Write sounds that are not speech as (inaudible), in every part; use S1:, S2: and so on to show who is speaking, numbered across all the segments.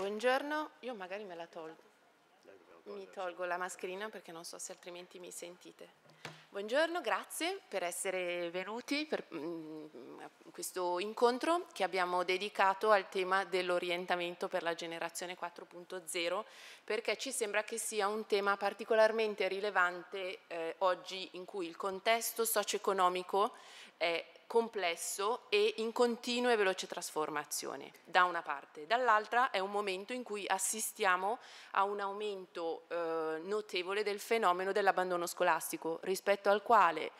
S1: Buongiorno, io magari me la tolgo. Mi tolgo la mascherina perché non so se altrimenti mi sentite. Buongiorno, grazie per essere venuti per mm, questo incontro che abbiamo dedicato al tema dell'orientamento per la generazione 4.0 perché ci sembra che sia un tema particolarmente rilevante eh, oggi in cui il contesto socio-economico è complesso e in continua e veloce trasformazione, da una parte. Dall'altra è un momento in cui assistiamo a un aumento eh, notevole del fenomeno dell'abbandono scolastico, rispetto al quale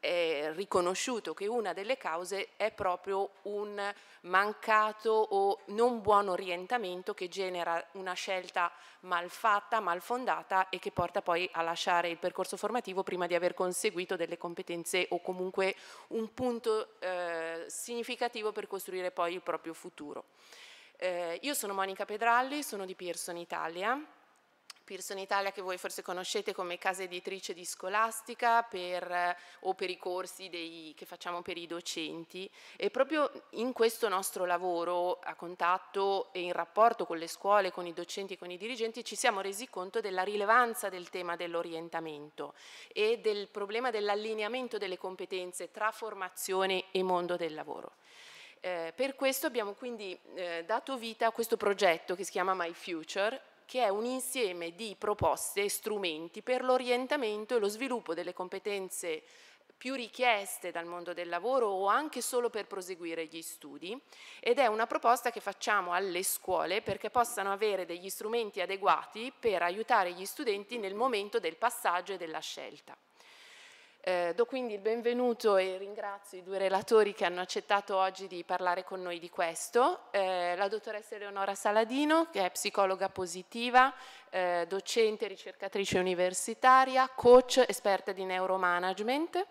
S1: è riconosciuto che una delle cause è proprio un mancato o non buon orientamento che genera una scelta malfatta, malfondata e che porta poi a lasciare il percorso formativo prima di aver conseguito delle competenze o comunque un punto eh, significativo per costruire poi il proprio futuro. Eh, io sono Monica Pedralli, sono di Pearson Italia Pearson Italia che voi forse conoscete come casa editrice di scolastica per, eh, o per i corsi dei, che facciamo per i docenti e proprio in questo nostro lavoro a contatto e in rapporto con le scuole, con i docenti e con i dirigenti ci siamo resi conto della rilevanza del tema dell'orientamento e del problema dell'allineamento delle competenze tra formazione e mondo del lavoro. Eh, per questo abbiamo quindi eh, dato vita a questo progetto che si chiama My Future, che è un insieme di proposte e strumenti per l'orientamento e lo sviluppo delle competenze più richieste dal mondo del lavoro o anche solo per proseguire gli studi ed è una proposta che facciamo alle scuole perché possano avere degli strumenti adeguati per aiutare gli studenti nel momento del passaggio e della scelta. Eh, do quindi il benvenuto e ringrazio i due relatori che hanno accettato oggi di parlare con noi di questo, eh, la dottoressa Eleonora Saladino che è psicologa positiva, eh, docente, ricercatrice universitaria, coach, esperta di neuromanagement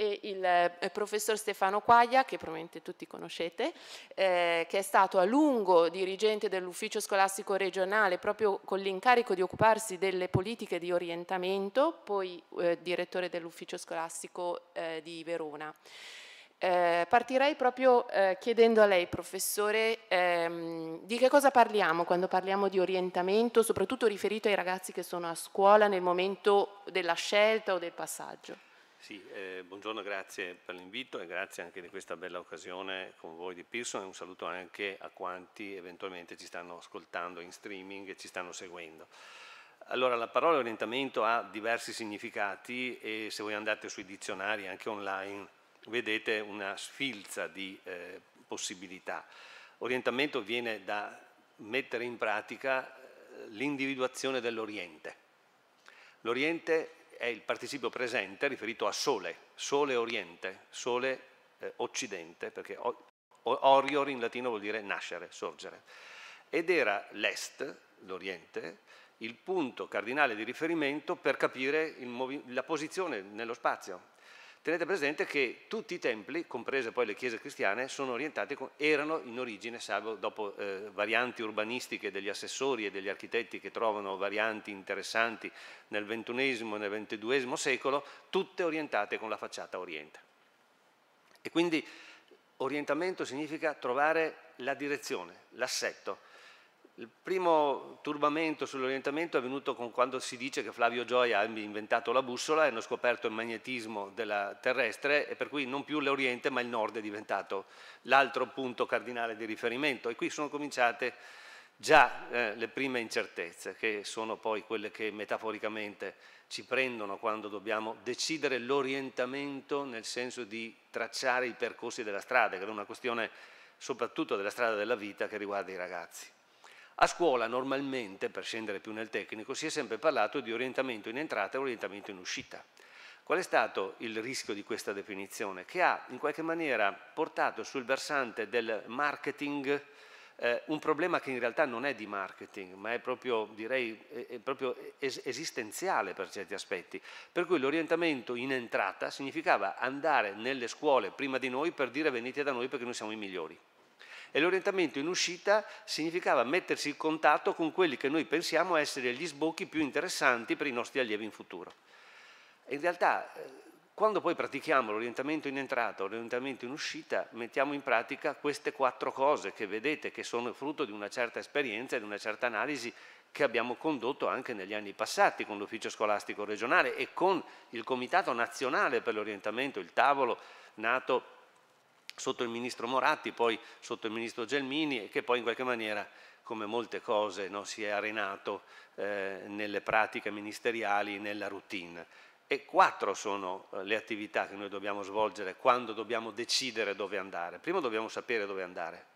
S1: e il eh, professor Stefano Quaglia, che probabilmente tutti conoscete, eh, che è stato a lungo dirigente dell'ufficio scolastico regionale proprio con l'incarico di occuparsi delle politiche di orientamento, poi eh, direttore dell'ufficio scolastico eh, di Verona. Eh, partirei proprio eh, chiedendo a lei, professore, ehm, di che cosa parliamo quando parliamo di orientamento, soprattutto riferito ai ragazzi che sono a scuola nel momento della scelta o del passaggio.
S2: Sì, eh, buongiorno, grazie per l'invito e grazie anche di questa bella occasione con voi di Pearson e un saluto anche a quanti eventualmente ci stanno ascoltando in streaming e ci stanno seguendo. Allora, la parola orientamento ha diversi significati e se voi andate sui dizionari anche online vedete una sfilza di eh, possibilità. Orientamento viene da mettere in pratica eh, l'individuazione dell'Oriente. L'Oriente è il participio presente riferito a sole, sole oriente, sole eh, occidente, perché orior in latino vuol dire nascere, sorgere. Ed era l'est, l'oriente, il punto cardinale di riferimento per capire la posizione nello spazio, Tenete presente che tutti i templi, comprese poi le chiese cristiane, con, erano in origine, salvo dopo eh, varianti urbanistiche degli assessori e degli architetti che trovano varianti interessanti nel XXI e nel XXI secolo, tutte orientate con la facciata oriente. E quindi orientamento significa trovare la direzione, l'assetto, il primo turbamento sull'orientamento è venuto con quando si dice che Flavio Gioia ha inventato la bussola e hanno scoperto il magnetismo della terrestre e per cui non più l'Oriente ma il Nord è diventato l'altro punto cardinale di riferimento. E qui sono cominciate già eh, le prime incertezze, che sono poi quelle che metaforicamente ci prendono quando dobbiamo decidere l'orientamento nel senso di tracciare i percorsi della strada, che è una questione soprattutto della strada della vita che riguarda i ragazzi. A scuola normalmente, per scendere più nel tecnico, si è sempre parlato di orientamento in entrata e orientamento in uscita. Qual è stato il rischio di questa definizione? Che ha in qualche maniera portato sul versante del marketing eh, un problema che in realtà non è di marketing, ma è proprio, direi, è proprio es esistenziale per certi aspetti. Per cui l'orientamento in entrata significava andare nelle scuole prima di noi per dire venite da noi perché noi siamo i migliori e l'orientamento in uscita significava mettersi in contatto con quelli che noi pensiamo essere gli sbocchi più interessanti per i nostri allievi in futuro. in realtà eh, quando poi pratichiamo l'orientamento in entrata o l'orientamento in uscita, mettiamo in pratica queste quattro cose che vedete che sono frutto di una certa esperienza e di una certa analisi che abbiamo condotto anche negli anni passati con l'Ufficio Scolastico Regionale e con il Comitato Nazionale per l'Orientamento, il tavolo nato sotto il ministro Moratti, poi sotto il ministro Gelmini e che poi in qualche maniera, come molte cose, no, si è arenato eh, nelle pratiche ministeriali, nella routine. E quattro sono eh, le attività che noi dobbiamo svolgere quando dobbiamo decidere dove andare. Prima dobbiamo sapere dove andare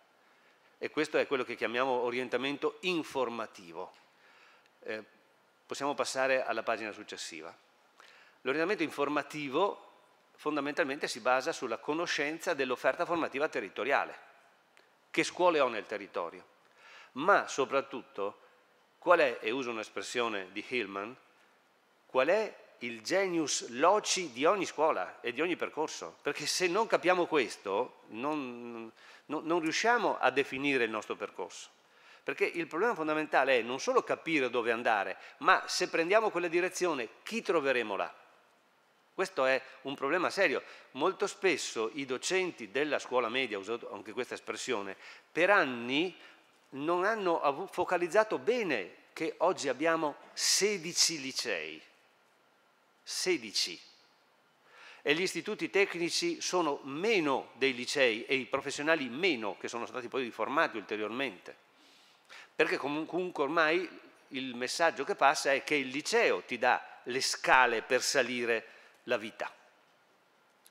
S2: e questo è quello che chiamiamo orientamento informativo. Eh, possiamo passare alla pagina successiva. L'orientamento informativo fondamentalmente si basa sulla conoscenza dell'offerta formativa territoriale. Che scuole ho nel territorio? Ma soprattutto, qual è, e uso un'espressione di Hillman, qual è il genius loci di ogni scuola e di ogni percorso, perché se non capiamo questo non, non, non, riusciamo a definire il nostro percorso. Perché il problema fondamentale è non solo capire dove andare, ma se prendiamo quella direzione, chi troveremo là? Questo è un problema serio. Molto spesso i docenti della scuola media, ho usato anche questa espressione, per anni non hanno focalizzato bene che oggi abbiamo 16 licei. 16. E gli istituti tecnici sono meno dei licei e i professionali meno, che sono stati poi riformati ulteriormente. Perché comunque ormai il messaggio che passa è che il liceo ti dà le scale per salire la vita,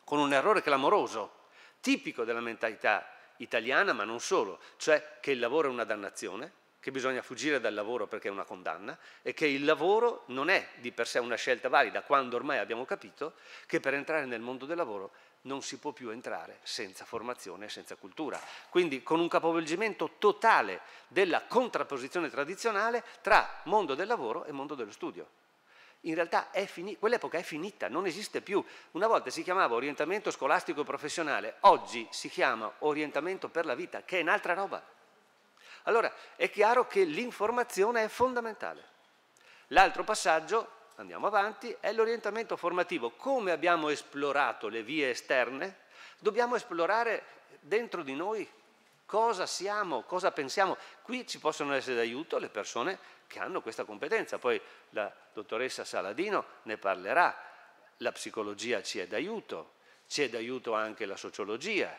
S2: con un errore clamoroso, tipico della mentalità italiana, ma non solo, cioè che il lavoro è una dannazione, che bisogna fuggire dal lavoro perché è una condanna e che il lavoro non è di per sé una scelta valida, quando ormai abbiamo capito che per entrare nel mondo del lavoro non si può più entrare senza formazione e senza cultura. Quindi con un capovolgimento totale della contrapposizione tradizionale tra mondo del lavoro e mondo dello studio in realtà è finita, quell'epoca è finita, non esiste più. Una volta si chiamava orientamento scolastico e professionale, oggi si chiama orientamento per la vita, che è un'altra roba. Allora è chiaro che l'informazione è fondamentale. L'altro passaggio, andiamo avanti, è l'orientamento formativo. Come abbiamo esplorato le vie esterne, dobbiamo esplorare dentro di noi cosa siamo, cosa pensiamo. Qui ci possono essere d'aiuto le persone che hanno questa competenza. Poi la dottoressa Saladino ne parlerà. La psicologia ci è d'aiuto, ci è d'aiuto anche la sociologia,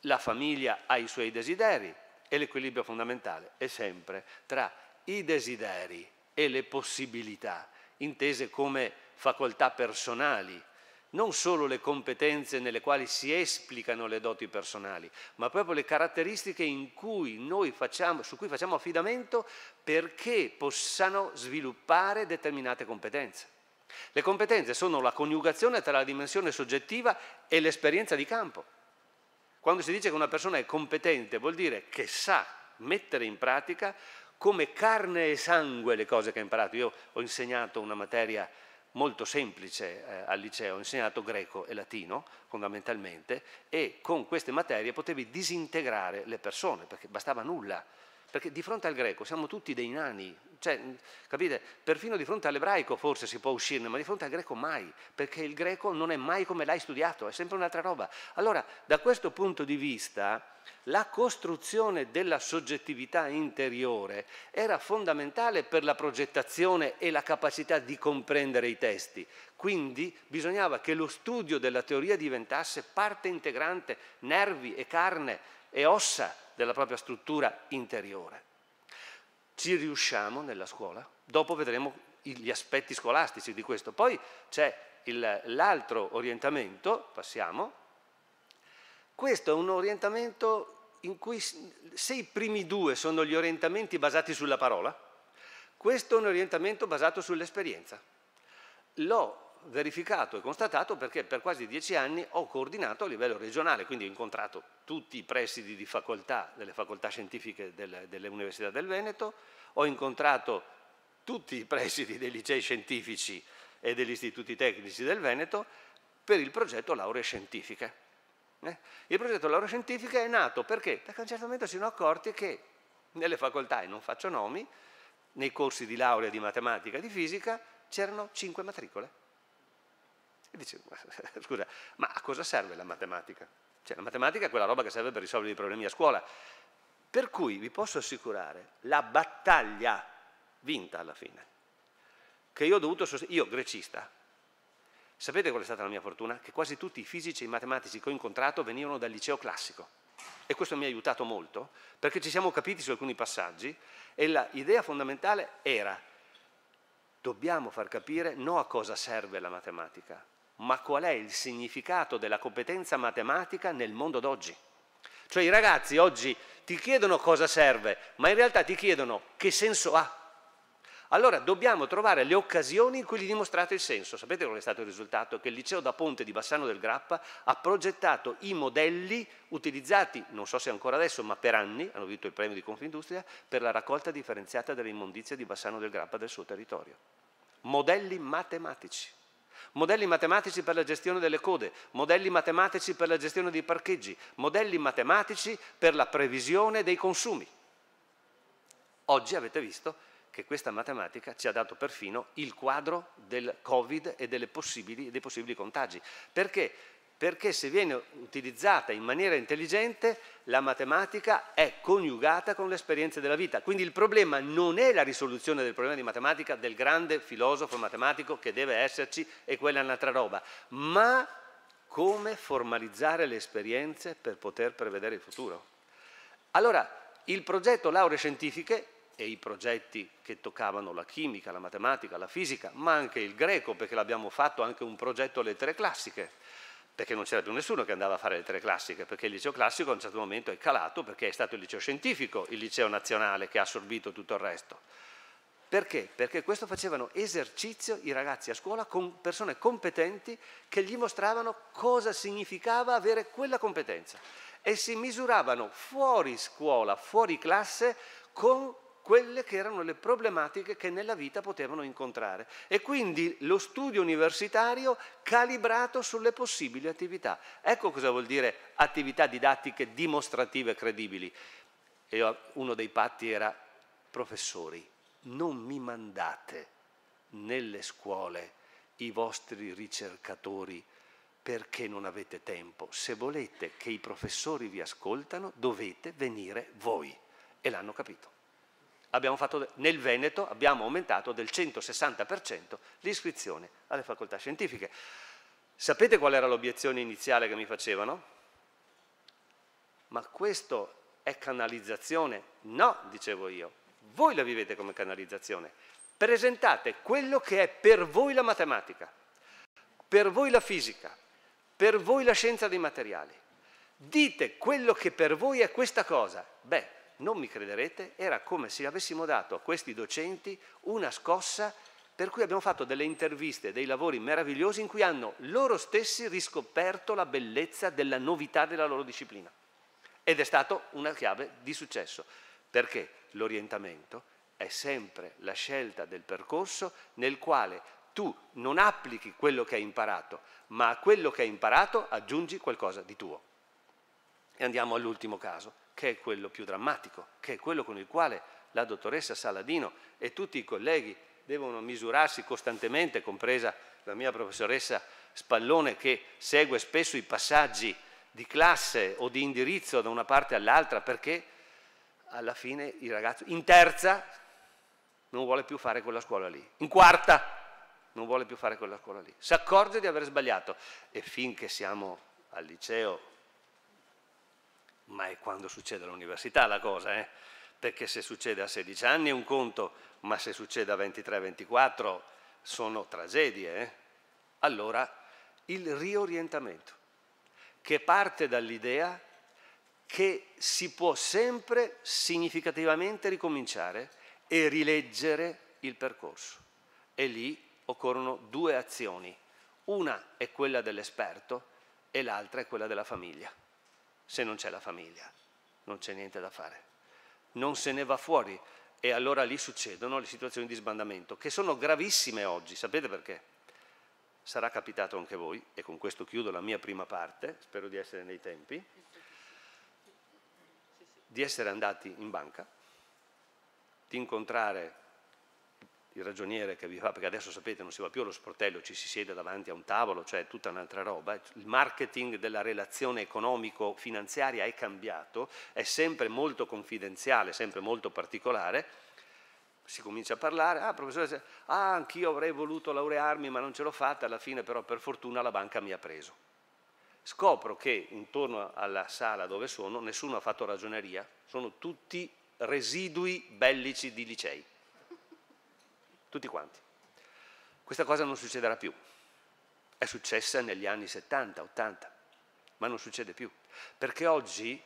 S2: la famiglia ha i suoi desideri e l'equilibrio fondamentale è sempre tra i desideri e le possibilità, intese come facoltà personali non solo le competenze nelle quali si esplicano le doti personali, ma proprio le caratteristiche cui facciamo, su cui facciamo affidamento perché possano sviluppare determinate competenze. Le competenze sono la coniugazione tra la dimensione soggettiva e l'esperienza di campo. Quando si dice che una persona è competente vuol dire che sa mettere in pratica come carne e sangue le cose che ha imparato. Io ho insegnato una materia molto semplice eh, al liceo, ho insegnato greco e latino fondamentalmente e con queste materie potevi disintegrare le persone perché bastava nulla perché di fronte al greco siamo tutti dei nani, cioè, capite? Perfino di fronte all'ebraico forse si può uscirne, ma di fronte al greco mai, perché il greco non è mai come l'hai studiato, è sempre un'altra roba. Allora, da questo punto di vista, la costruzione della soggettività interiore era fondamentale per la progettazione e la capacità di comprendere i testi. Quindi bisognava che lo studio della teoria diventasse parte integrante, nervi e carne e ossa della propria struttura interiore. Ci riusciamo nella scuola? Dopo vedremo gli aspetti scolastici di questo. Poi c'è l'altro orientamento, passiamo. Questo è un orientamento in cui se i primi due sono gli orientamenti basati sulla parola, questo è un orientamento basato sull'esperienza. L'ho verificato e constatato perché per quasi dieci anni ho coordinato a livello regionale, quindi ho incontrato tutti i presidi di facoltà, delle facoltà scientifiche del, delle università del Veneto, ho incontrato tutti i presidi dei licei scientifici e degli istituti tecnici del Veneto per il progetto Lauree Scientifiche. Eh. Il progetto Lauree Scientifiche è nato perché? Perché a un certo momento si sono accorti che nelle facoltà, e non faccio nomi, nei corsi di laurea di matematica e di fisica c'erano cinque matricole e dice, scusa, ma a cosa serve la matematica? Cioè, la matematica è quella roba che serve per risolvere i problemi a scuola. Per cui vi posso assicurare la battaglia vinta alla fine, che io ho dovuto sostenere, io grecista, sapete qual è stata la mia fortuna? Che quasi tutti i fisici e i matematici che ho incontrato venivano dal liceo classico. E questo mi ha aiutato molto, perché ci siamo capiti su alcuni passaggi e l'idea fondamentale era dobbiamo far capire no a cosa serve la matematica, ma qual è il significato della competenza matematica nel mondo d'oggi. Cioè i ragazzi oggi ti chiedono cosa serve, ma in realtà ti chiedono che senso ha. Allora dobbiamo trovare le occasioni in cui gli dimostrate il senso. Sapete qual è stato il risultato? Che il liceo da Ponte di Bassano del Grappa ha progettato i modelli utilizzati, non so se ancora adesso, ma per anni, hanno vinto il premio di Confindustria, per la raccolta differenziata delle immondizie di Bassano del Grappa del suo territorio. Modelli matematici modelli matematici per la gestione delle code, modelli matematici per la gestione dei parcheggi, modelli matematici per la previsione dei consumi. Oggi avete visto che questa matematica ci ha dato perfino il quadro del Covid e possibili, dei possibili contagi. Perché perché se viene utilizzata in maniera intelligente la matematica è coniugata con le esperienze della vita. Quindi il problema non è la risoluzione del problema di matematica del grande filosofo matematico che deve esserci e quella è un'altra roba, ma come formalizzare le esperienze per poter prevedere il futuro. Allora, il progetto lauree scientifiche e i progetti che toccavano la chimica, la matematica, la fisica, ma anche il greco, perché l'abbiamo fatto anche un progetto lettere classiche perché non c'era più nessuno che andava a fare le tre classiche, perché il liceo classico a un certo momento è calato perché è stato il liceo scientifico, il liceo nazionale che ha assorbito tutto il resto. Perché? Perché questo facevano esercizio i ragazzi a scuola con persone competenti che gli mostravano cosa significava avere quella competenza e si misuravano fuori scuola, fuori classe con quelle che erano le problematiche che nella vita potevano incontrare. E quindi lo studio universitario calibrato sulle possibili attività. Ecco cosa vuol dire attività didattiche dimostrative credibili. E uno dei patti era, professori, non mi mandate nelle scuole i vostri ricercatori perché non avete tempo. Se volete che i professori vi ascoltano, dovete venire voi. E l'hanno capito abbiamo fatto, nel Veneto abbiamo aumentato del 160% l'iscrizione alle facoltà scientifiche. Sapete qual era l'obiezione iniziale che mi facevano? Ma questo è canalizzazione? No, dicevo io, voi la vivete come canalizzazione. Presentate quello che è per voi la matematica, per voi la fisica, per voi la scienza dei materiali. Dite quello che per voi è questa cosa. Beh, non mi crederete, era come se avessimo dato a questi docenti una scossa per cui abbiamo fatto delle interviste, dei lavori meravigliosi in cui hanno loro stessi riscoperto la bellezza della novità della loro disciplina. Ed è stata una chiave di successo, perché l'orientamento è sempre la scelta del percorso nel quale tu non applichi quello che hai imparato, ma a quello che hai imparato aggiungi qualcosa di tuo. E andiamo all'ultimo caso che è quello più drammatico, che è quello con il quale la dottoressa Saladino e tutti i colleghi devono misurarsi costantemente, compresa la mia professoressa Spallone che segue spesso i passaggi di classe o di indirizzo da una parte all'altra perché alla fine il ragazzo in terza non vuole più fare quella scuola lì, in quarta non vuole più fare quella scuola lì, si accorge di aver sbagliato e finché siamo al liceo ma è quando succede all'università la cosa, eh? perché se succede a 16 anni è un conto, ma se succede a 23-24 sono tragedie. Eh? Allora il riorientamento, che parte dall'idea che si può sempre significativamente ricominciare e rileggere il percorso. E lì occorrono due azioni. Una è quella dell'esperto e l'altra è quella della famiglia se non c'è la famiglia, non c'è niente da fare. Non se ne va fuori e allora lì succedono le situazioni di sbandamento, che sono gravissime oggi, sapete perché? Sarà capitato anche voi, e con questo chiudo la mia prima parte, spero di essere nei tempi, di essere andati in banca, di incontrare il ragioniere che vi fa, perché adesso sapete non si va più allo sportello, ci si siede davanti a un tavolo, cioè tutta un'altra roba, il marketing della relazione economico-finanziaria è cambiato, è sempre molto confidenziale, sempre molto particolare, si comincia a parlare, ah professore, ah, anch'io avrei voluto laurearmi ma non ce l'ho fatta, alla fine però per fortuna la banca mi ha preso. Scopro che intorno alla sala dove sono nessuno ha fatto ragioneria, sono tutti residui bellici di licei tutti quanti. Questa cosa non succederà più. È successa negli anni 70, 80, ma non succede più. Perché oggi,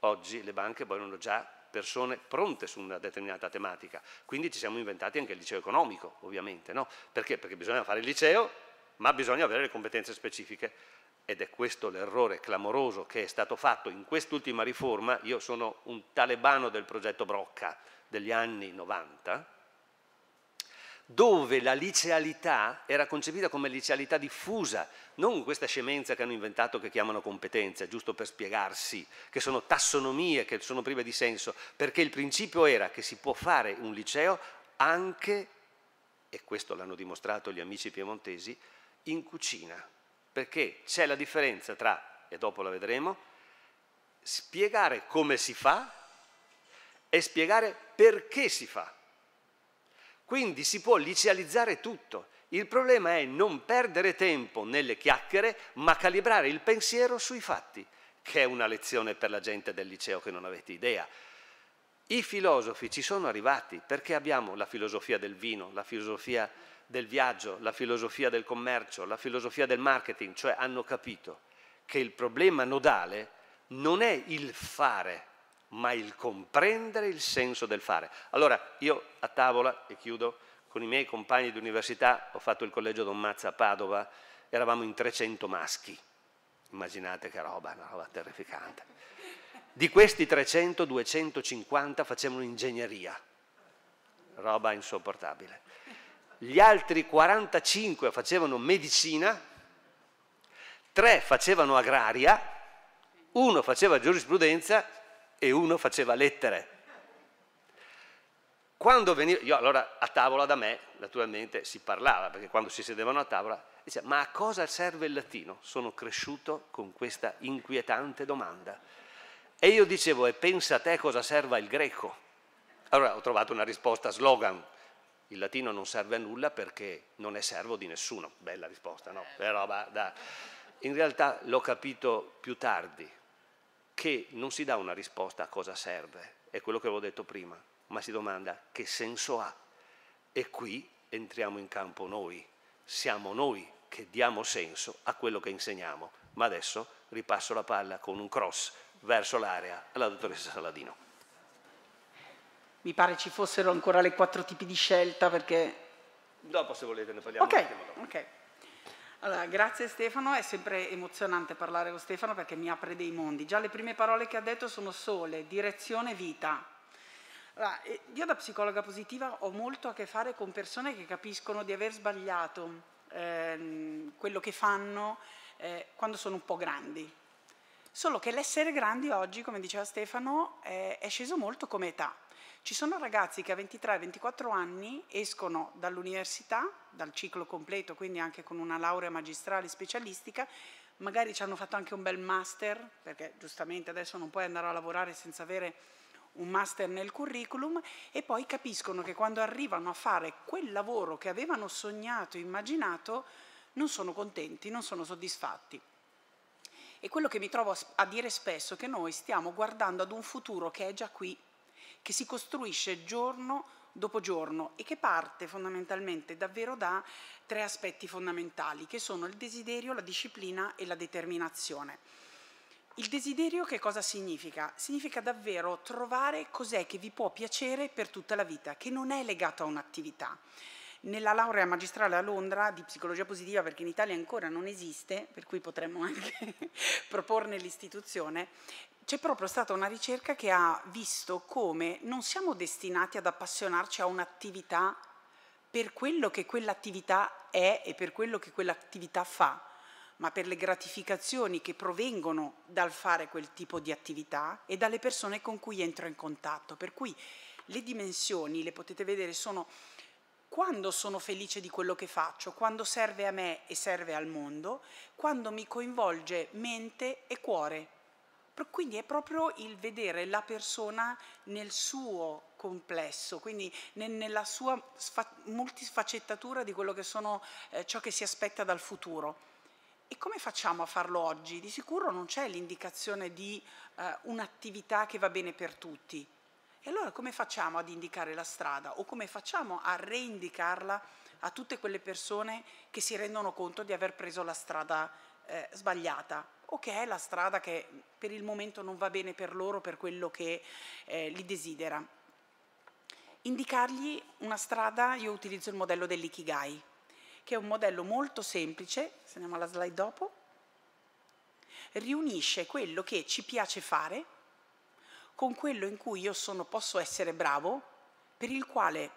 S2: oggi le banche vogliono già persone pronte su una determinata tematica. Quindi ci siamo inventati anche il liceo economico, ovviamente. No? Perché? Perché bisogna fare il liceo, ma bisogna avere le competenze specifiche. Ed è questo l'errore clamoroso che è stato fatto in quest'ultima riforma. Io sono un talebano del progetto Brocca degli anni 90, dove la licealità era concepita come licealità diffusa, non questa scemenza che hanno inventato che chiamano competenze, giusto per spiegarsi, che sono tassonomie, che sono prive di senso, perché il principio era che si può fare un liceo anche, e questo l'hanno dimostrato gli amici piemontesi, in cucina, perché c'è la differenza tra, e dopo la vedremo, spiegare come si fa e spiegare perché si fa. Quindi si può licealizzare tutto. Il problema è non perdere tempo nelle chiacchiere, ma calibrare il pensiero sui fatti, che è una lezione per la gente del liceo che non avete idea. I filosofi ci sono arrivati perché abbiamo la filosofia del vino, la filosofia del viaggio, la filosofia del commercio, la filosofia del marketing, cioè hanno capito che il problema nodale non è il fare, ma il comprendere il senso del fare. Allora, io a tavola, e chiudo, con i miei compagni di università, ho fatto il collegio Don Mazza a Padova, eravamo in 300 maschi, immaginate che roba, una roba terrificante. Di questi 300, 250 facevano ingegneria, roba insopportabile. Gli altri 45 facevano medicina, 3 facevano agraria, 1 faceva giurisprudenza e uno faceva lettere. Quando veniva, io allora a tavola da me naturalmente si parlava, perché quando si sedevano a tavola diceva ma a cosa serve il latino? Sono cresciuto con questa inquietante domanda. E io dicevo e pensa a te cosa serva il greco. Allora ho trovato una risposta slogan, il latino non serve a nulla perché non è servo di nessuno. Bella risposta, no? Però, da... In realtà l'ho capito più tardi, che non si dà una risposta a cosa serve, è quello che avevo detto prima, ma si domanda che senso ha. E qui entriamo in campo noi, siamo noi che diamo senso a quello che insegniamo. Ma adesso ripasso la palla con un cross verso l'area alla dottoressa Saladino.
S3: Mi pare ci fossero ancora le quattro tipi di scelta perché... Dopo se volete ne parliamo. Ok, ok. Allora, grazie Stefano, è sempre emozionante parlare con Stefano perché mi apre dei mondi. Già le prime parole che ha detto sono sole, direzione, vita. Allora, eh, io da psicologa positiva ho molto a che fare con persone che capiscono di aver sbagliato ehm, quello che fanno eh, quando sono un po' grandi. Solo che l'essere grandi oggi, come diceva Stefano, eh, è sceso molto come età ci sono ragazzi che a 23-24 anni escono dall'università, dal ciclo completo, quindi anche con una laurea magistrale specialistica, magari ci hanno fatto anche un bel master, perché giustamente adesso non puoi andare a lavorare senza avere un master nel curriculum e poi capiscono che quando arrivano a fare quel lavoro che avevano sognato, immaginato, non sono contenti, non sono soddisfatti. E quello che mi trovo a dire spesso è che noi stiamo guardando ad un futuro che è già qui che si costruisce giorno dopo giorno e che parte fondamentalmente davvero da tre aspetti fondamentali che sono il desiderio, la disciplina e la determinazione. Il desiderio che cosa significa? Significa davvero trovare cos'è che vi può piacere per tutta la vita, che non è legato a un'attività. Nella laurea magistrale a Londra di psicologia positiva, perché in Italia ancora non esiste, per cui potremmo anche (laughs) proporne l'istituzione, c'è proprio stata una ricerca che ha visto come non siamo destinati ad appassionarci a un'attività per quello che quell'attività è e per quello che quell'attività fa, ma per le gratificazioni che provengono dal fare quel tipo di attività e dalle persone con cui entro in contatto. Per cui le dimensioni, le potete vedere, sono quando sono felice di quello che faccio, quando serve a me e serve al mondo, quando mi coinvolge mente e cuore quindi è proprio il vedere la persona nel suo complesso, quindi nella sua multifaccettatura di quello che sono eh, ciò che si aspetta dal futuro. E come facciamo a farlo oggi? Di sicuro non c'è l'indicazione di eh, un'attività che va bene per tutti. E allora come facciamo ad indicare la strada o come facciamo a reindicarla a tutte quelle persone che si rendono conto di aver preso la strada eh, sbagliata? o che è la strada che per il momento non va bene per loro, per quello che eh, li desidera. Indicargli una strada, io utilizzo il modello dell'Ikigai, che è un modello molto semplice, se andiamo alla slide dopo, riunisce quello che ci piace fare con quello in cui io sono, posso essere bravo, per il quale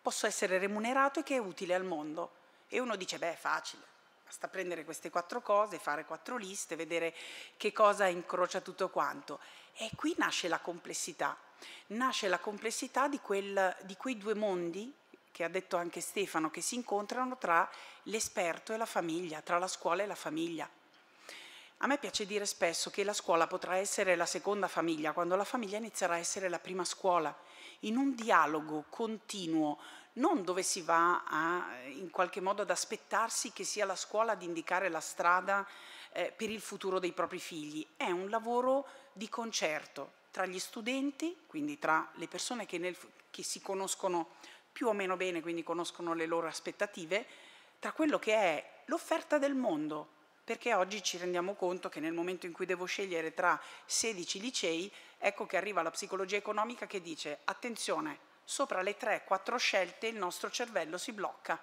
S3: posso essere remunerato e che è utile al mondo. E uno dice, beh, è facile. Basta prendere queste quattro cose, fare quattro liste, vedere che cosa incrocia tutto quanto. E qui nasce la complessità, nasce la complessità di, quel, di quei due mondi che ha detto anche Stefano, che si incontrano tra l'esperto e la famiglia, tra la scuola e la famiglia. A me piace dire spesso che la scuola potrà essere la seconda famiglia quando la famiglia inizierà a essere la prima scuola, in un dialogo continuo, non dove si va a, in qualche modo ad aspettarsi che sia la scuola ad indicare la strada eh, per il futuro dei propri figli, è un lavoro di concerto tra gli studenti, quindi tra le persone che, nel, che si conoscono più o meno bene, quindi conoscono le loro aspettative, tra quello che è l'offerta del mondo, perché oggi ci rendiamo conto che nel momento in cui devo scegliere tra 16 licei, ecco che arriva la psicologia economica che dice attenzione, sopra le 3-4 scelte il nostro cervello si blocca.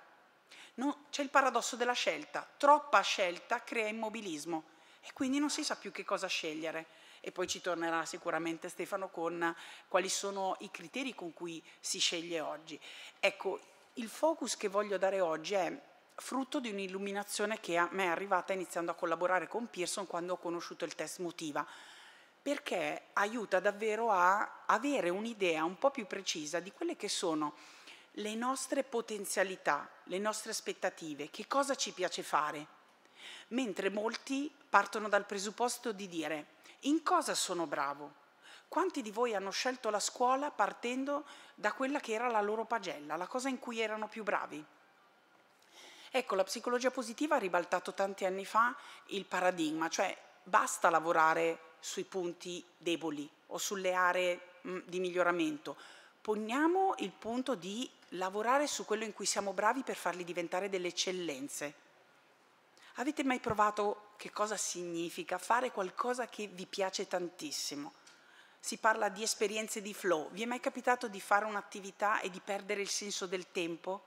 S3: No, c'è il paradosso della scelta, troppa scelta crea immobilismo e quindi non si sa più che cosa scegliere. E poi ci tornerà sicuramente Stefano con quali sono i criteri con cui si sceglie oggi. Ecco, il focus che voglio dare oggi è frutto di un'illuminazione che a me è arrivata iniziando a collaborare con Pearson quando ho conosciuto il test motiva perché aiuta davvero a avere un'idea un po' più precisa di quelle che sono le nostre potenzialità, le nostre aspettative, che cosa ci piace fare. Mentre molti partono dal presupposto di dire in cosa sono bravo. Quanti di voi hanno scelto la scuola partendo da quella che era la loro pagella, la cosa in cui erano più bravi? Ecco, la psicologia positiva ha ribaltato tanti anni fa il paradigma, cioè basta lavorare sui punti deboli o sulle aree mm, di miglioramento. Poniamo il punto di lavorare su quello in cui siamo bravi per farli diventare delle eccellenze. Avete mai provato che cosa significa fare qualcosa che vi piace tantissimo? Si parla di esperienze di flow. Vi è mai capitato di fare un'attività e di perdere il senso del tempo?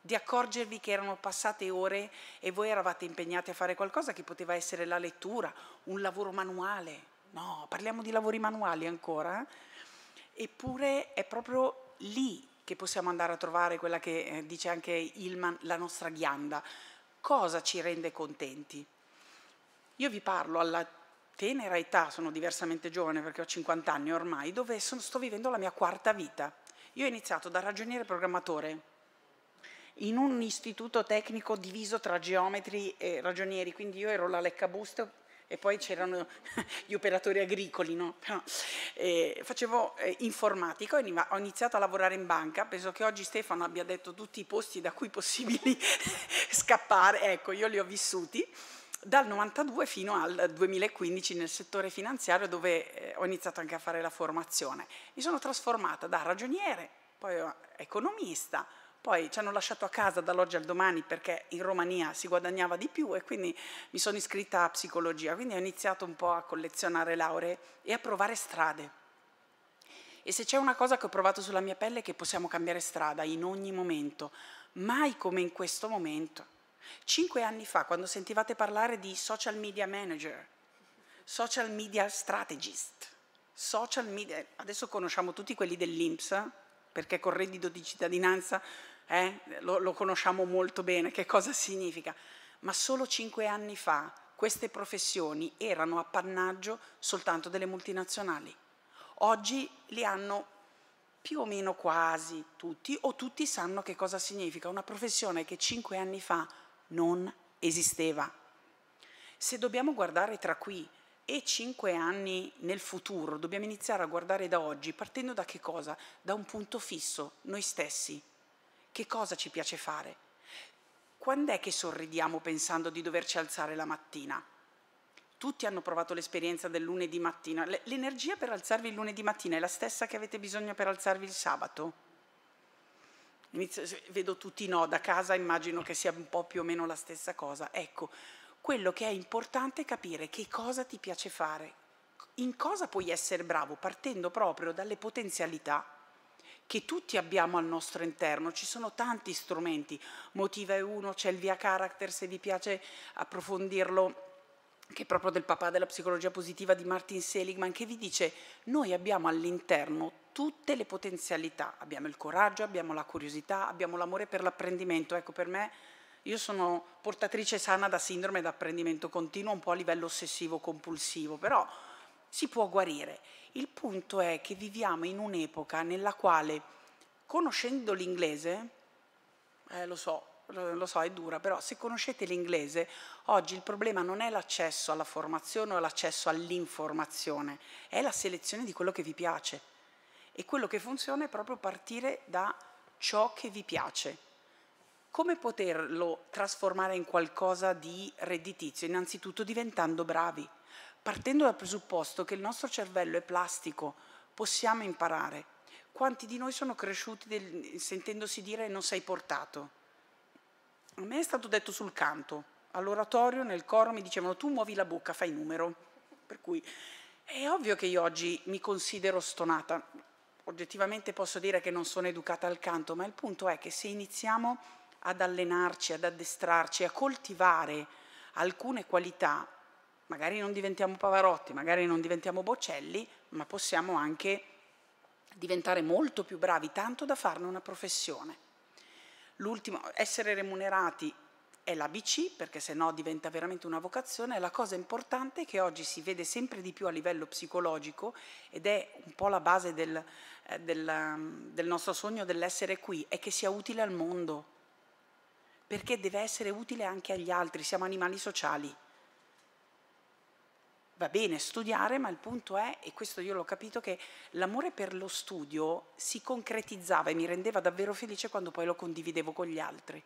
S3: di accorgervi che erano passate ore e voi eravate impegnati a fare qualcosa che poteva essere la lettura, un lavoro manuale. No, parliamo di lavori manuali ancora. Eppure è proprio lì che possiamo andare a trovare quella che eh, dice anche Ilman, la nostra ghianda. Cosa ci rende contenti? Io vi parlo alla tenera età, sono diversamente giovane perché ho 50 anni ormai, dove sono, sto vivendo la mia quarta vita. Io ho iniziato da ragioniere programmatore in un istituto tecnico diviso tra geometri e ragionieri, quindi io ero la leccabusto e poi c'erano (laughs) gli operatori agricoli, no? Però, eh, facevo eh, informatico ho iniziato a lavorare in banca, penso che oggi Stefano abbia detto tutti i posti da cui possibili (laughs) scappare, ecco io li ho vissuti dal 92 fino al 2015 nel settore finanziario dove eh, ho iniziato anche a fare la formazione. Mi sono trasformata da ragioniere, poi economista, poi ci hanno lasciato a casa dall'oggi al domani perché in Romania si guadagnava di più e quindi mi sono iscritta a psicologia, quindi ho iniziato un po' a collezionare lauree e a provare strade. E se c'è una cosa che ho provato sulla mia pelle è che possiamo cambiare strada in ogni momento, mai come in questo momento. Cinque anni fa, quando sentivate parlare di social media manager, social media strategist, social media, adesso conosciamo tutti quelli dell'Inps, eh, perché con reddito di cittadinanza eh? lo, lo conosciamo molto bene, che cosa significa, ma solo cinque anni fa queste professioni erano appannaggio soltanto delle multinazionali. Oggi li hanno più o meno quasi tutti o tutti sanno che cosa significa una professione che cinque anni fa non esisteva. Se dobbiamo guardare tra qui e cinque anni nel futuro, dobbiamo iniziare a guardare da oggi, partendo da che cosa? Da un punto fisso, noi stessi. Che cosa ci piace fare? Quando è che sorridiamo pensando di doverci alzare la mattina? Tutti hanno provato l'esperienza del lunedì mattina. L'energia per alzarvi il lunedì mattina è la stessa che avete bisogno per alzarvi il sabato? Inizio, vedo tutti no, da casa immagino che sia un po' più o meno la stessa cosa. Ecco, quello che è importante è capire che cosa ti piace fare, in cosa puoi essere bravo, partendo proprio dalle potenzialità che tutti abbiamo al nostro interno. Ci sono tanti strumenti, Motiva è uno, c'è il Via Character se vi piace approfondirlo che è proprio del papà della psicologia positiva di Martin Seligman, che vi dice noi abbiamo all'interno tutte le potenzialità, abbiamo il coraggio, abbiamo la curiosità, abbiamo l'amore per l'apprendimento. Ecco, per me io sono portatrice sana da sindrome d'apprendimento continuo, un po' a livello ossessivo compulsivo, però si può guarire. Il punto è che viviamo in un'epoca nella quale, conoscendo l'inglese, eh, lo so, lo so, è dura, però se conoscete l'inglese, oggi il problema non è l'accesso alla formazione o l'accesso all'informazione, è la selezione di quello che vi piace. E quello che funziona è proprio partire da ciò che vi piace. Come poterlo trasformare in qualcosa di redditizio? Innanzitutto diventando bravi partendo dal presupposto che il nostro cervello è plastico, possiamo imparare. Quanti di noi sono cresciuti del, sentendosi dire non sei portato? A me è stato detto sul canto, all'oratorio, nel coro mi dicevano tu muovi la bocca, fai numero. Per cui è ovvio che io oggi mi considero stonata. Oggettivamente posso dire che non sono educata al canto, ma il punto è che se iniziamo ad allenarci, ad addestrarci, a coltivare alcune qualità, magari non diventiamo Pavarotti, magari non diventiamo Boccelli, ma possiamo anche diventare molto più bravi, tanto da farne una professione. L'ultimo, essere remunerati è l'ABC, perché se no diventa veramente una vocazione, è la cosa importante che oggi si vede sempre di più a livello psicologico ed è un po' la base del, eh, del, um, del nostro sogno dell'essere qui, è che sia utile al mondo, perché deve essere utile anche agli altri, siamo animali sociali va bene studiare, ma il punto è, e questo io l'ho capito, che l'amore per lo studio si concretizzava e mi rendeva davvero felice quando poi lo condividevo con gli altri.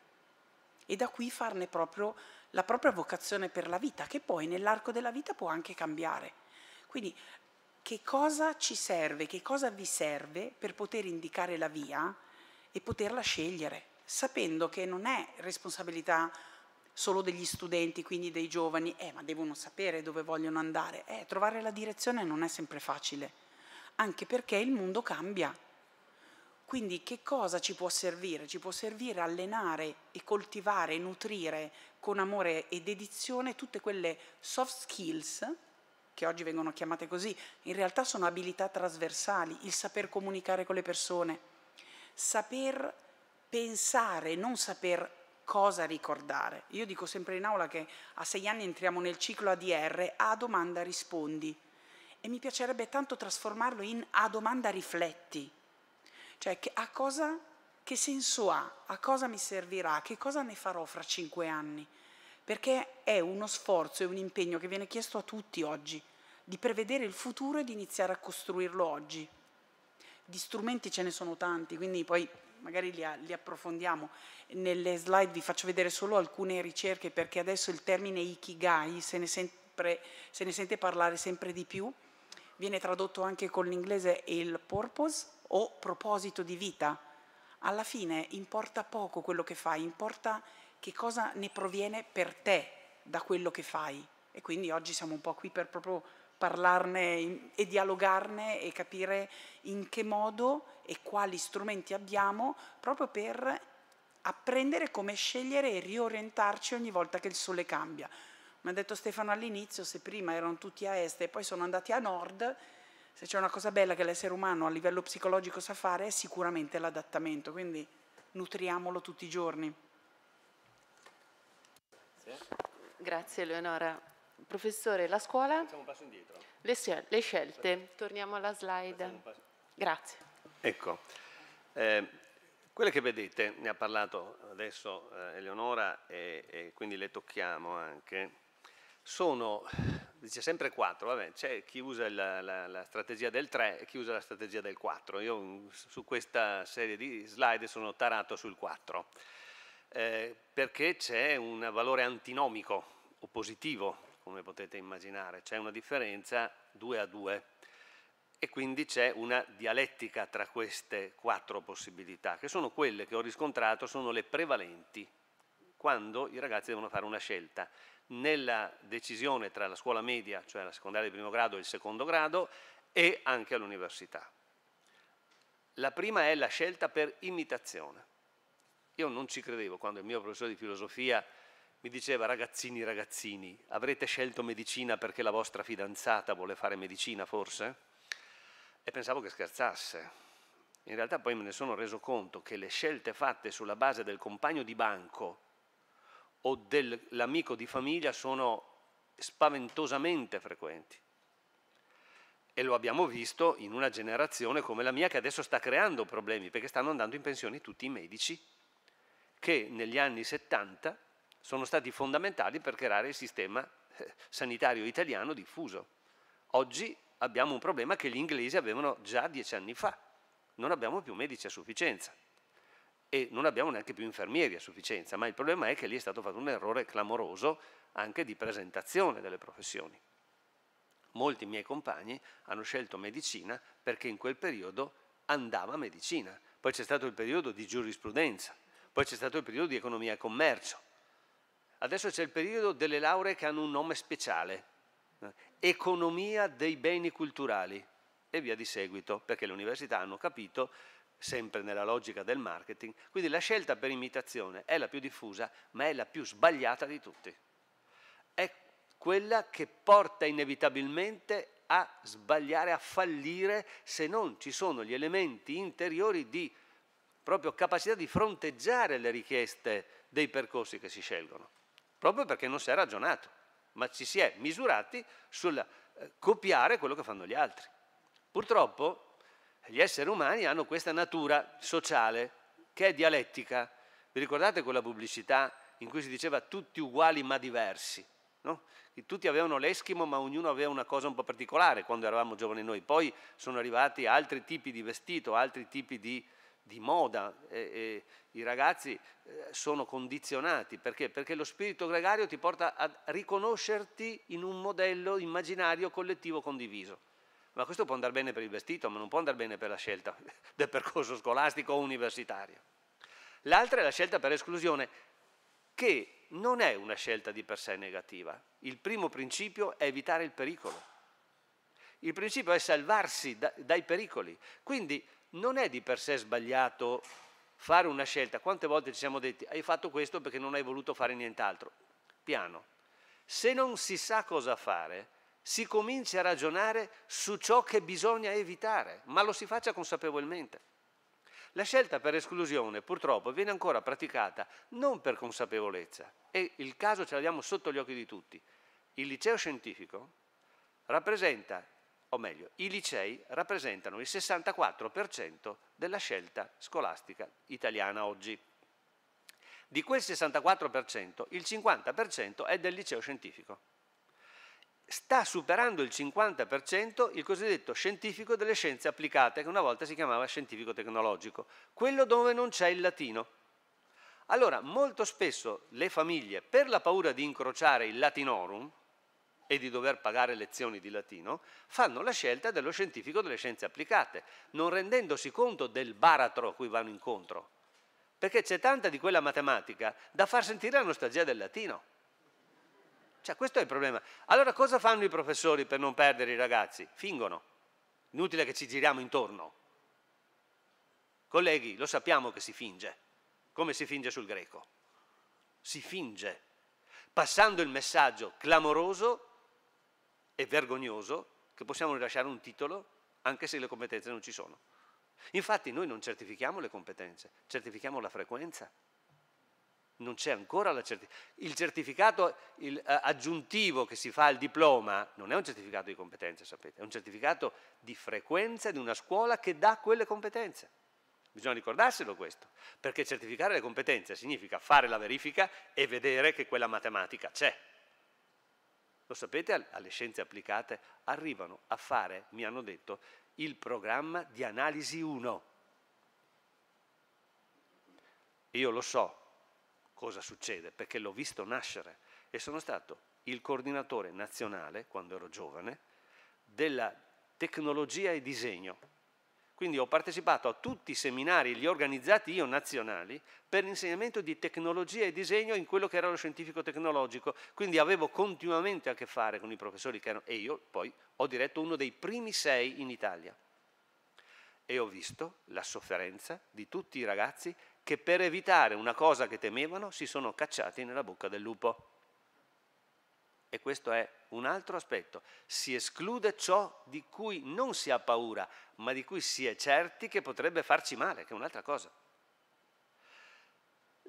S3: E da qui farne proprio la propria vocazione per la vita, che poi nell'arco della vita può anche cambiare. Quindi che cosa ci serve, che cosa vi serve per poter indicare la via e poterla scegliere, sapendo che non è responsabilità solo degli studenti, quindi dei giovani, eh, ma devono sapere dove vogliono andare. Eh, trovare la direzione non è sempre facile, anche perché il mondo cambia. Quindi che cosa ci può servire? Ci può servire allenare e coltivare nutrire con amore e dedizione tutte quelle soft skills che oggi vengono chiamate così, in realtà sono abilità trasversali, il saper comunicare con le persone, saper pensare, non saper cosa ricordare. Io dico sempre in aula che a sei anni entriamo nel ciclo ADR, a domanda rispondi. E mi piacerebbe tanto trasformarlo in a domanda rifletti. Cioè che, a cosa, che senso ha, a cosa mi servirà, che cosa ne farò fra cinque anni. Perché è uno sforzo e un impegno che viene chiesto a tutti oggi, di prevedere il futuro e di iniziare a costruirlo oggi. Di strumenti ce ne sono tanti, quindi poi magari li, li approfondiamo. Nelle slide vi faccio vedere solo alcune ricerche perché adesso il termine ikigai se ne, sempre, se ne sente parlare sempre di più, viene tradotto anche con l'inglese il purpose o proposito di vita. Alla fine importa poco quello che fai, importa che cosa ne proviene per te da quello che fai. E quindi oggi siamo un po' qui per proprio parlarne e dialogarne e capire in che modo e quali strumenti abbiamo proprio per apprendere come scegliere e riorientarci ogni volta che il sole cambia. Mi ha detto Stefano all'inizio, se prima erano tutti a est e poi sono andati a nord, se c'è una cosa bella che l'essere umano a livello psicologico sa fare è sicuramente l'adattamento, quindi nutriamolo tutti i giorni.
S1: Grazie Eleonora. Professore, la scuola? Le, le, scelte. Torniamo alla slide. Grazie.
S2: Ecco, eh, quelle che vedete, ne ha parlato adesso eh, Eleonora e, e, quindi le tocchiamo anche, sono, dice sempre 4, vabbè, c'è chi usa la, la, la, strategia del 3 e chi usa la strategia del 4. Io mm, su questa serie di slide sono tarato sul 4, eh, perché c'è un valore antinomico oppositivo come potete immaginare, c'è una differenza 2 a 2 e quindi c'è una dialettica tra queste quattro possibilità, che sono quelle che ho riscontrato, sono le prevalenti quando i ragazzi devono fare una scelta. Nella decisione tra la scuola media, cioè la secondaria di primo grado e il secondo grado, e anche all'università. La prima è la scelta per imitazione. Io non ci credevo quando il mio professore di filosofia mi diceva ragazzini, ragazzini, avrete scelto medicina perché la vostra fidanzata vuole fare medicina forse? E pensavo che scherzasse. In realtà poi me ne sono reso conto che le scelte fatte sulla base del compagno di banco o dell'amico di famiglia sono spaventosamente frequenti. E lo abbiamo visto in una generazione come la mia che adesso sta creando problemi perché stanno andando in pensione tutti i medici che negli anni 70 sono stati fondamentali per creare il sistema eh, sanitario italiano diffuso. Oggi abbiamo un problema che gli inglesi avevano già dieci anni fa. Non abbiamo più medici a sufficienza e non abbiamo neanche più infermieri a sufficienza, ma il problema è che lì è stato fatto un errore clamoroso anche di presentazione delle professioni. Molti miei compagni hanno scelto medicina perché in quel periodo andava medicina, poi c'è stato il periodo di giurisprudenza, poi c'è stato il periodo di economia e commercio, Adesso c'è il periodo delle lauree che hanno un nome speciale, economia dei beni culturali e via di seguito, perché le università hanno capito, sempre nella logica del marketing, quindi la scelta per imitazione è la più diffusa, ma è la più sbagliata di tutti. È quella che porta inevitabilmente a sbagliare, a fallire, se non ci sono gli elementi interiori di proprio capacità di fronteggiare le richieste dei percorsi che si scelgono proprio perché non si è ragionato, ma ci si è misurati sul eh, copiare quello che fanno gli altri. Purtroppo gli esseri umani hanno questa natura sociale che è dialettica. Vi ricordate quella pubblicità in cui si diceva tutti uguali ma diversi? No? Tutti avevano l'eschimo ma ognuno aveva una cosa un po' particolare quando eravamo giovani noi. Poi sono arrivati altri tipi di vestito, altri tipi di di moda e, e i ragazzi eh, sono condizionati perché? perché lo spirito gregario ti porta a riconoscerti in un modello immaginario collettivo condiviso. Ma questo può andare bene per il vestito, ma non può andare bene per la scelta (laughs) del percorso scolastico o universitario. L'altra è la scelta per esclusione, che non è una scelta di per sé negativa. Il primo principio è evitare il pericolo. Il principio è salvarsi da, dai pericoli. Quindi non è di per sé sbagliato fare una scelta. Quante volte ci siamo detti hai fatto questo perché non hai voluto fare nient'altro? Piano. Se non si sa cosa fare, si comincia a ragionare su ciò che bisogna evitare, ma lo si faccia consapevolmente. La scelta per esclusione purtroppo viene ancora praticata non per consapevolezza e il caso ce l'abbiamo sotto gli occhi di tutti. Il liceo scientifico rappresenta o meglio, i licei rappresentano il 64% della scelta scolastica italiana oggi. Di quel 64%, il 50% è del liceo scientifico. Sta superando il 50% il cosiddetto scientifico delle scienze applicate, che una volta si chiamava scientifico tecnologico, quello dove non c'è il latino. Allora, molto spesso le famiglie, per la paura di incrociare il latinorum, e di dover pagare lezioni di latino, fanno la scelta dello scientifico delle scienze applicate, non rendendosi conto del baratro a cui vanno incontro. Perché c'è tanta di quella matematica da far sentire la nostalgia del latino. Cioè, questo è il problema. Allora cosa fanno i professori per non perdere i ragazzi? Fingono. Inutile che ci giriamo intorno. Colleghi, lo sappiamo che si finge, come si finge sul greco. Si finge, passando il messaggio clamoroso e vergognoso che possiamo rilasciare un titolo anche se le competenze non ci sono. Infatti noi non certifichiamo le competenze, certifichiamo la frequenza. Non c'è ancora la certificazione. Il certificato il, eh, aggiuntivo che si fa al diploma non è un certificato di competenze, sapete, è un certificato di frequenza di una scuola che dà quelle competenze. Bisogna ricordarselo questo, perché certificare le competenze significa fare la verifica e vedere che quella matematica c'è. Lo sapete, alle scienze applicate arrivano a fare, mi hanno detto, il programma di analisi 1. Io lo so cosa succede perché l'ho visto nascere e sono stato il coordinatore nazionale, quando ero giovane, della tecnologia e disegno quindi ho partecipato a tutti i seminari, li ho organizzati io nazionali, per l'insegnamento di tecnologia e disegno in quello che era lo scientifico tecnologico. Quindi avevo continuamente a che fare con i professori che erano... E io poi ho diretto uno dei primi sei in Italia. E ho visto la sofferenza di tutti i ragazzi che per evitare una cosa che temevano si sono cacciati nella bocca del lupo e questo è un altro aspetto, si esclude ciò di cui non si ha paura, ma di cui si è certi che potrebbe farci male, che è un'altra cosa.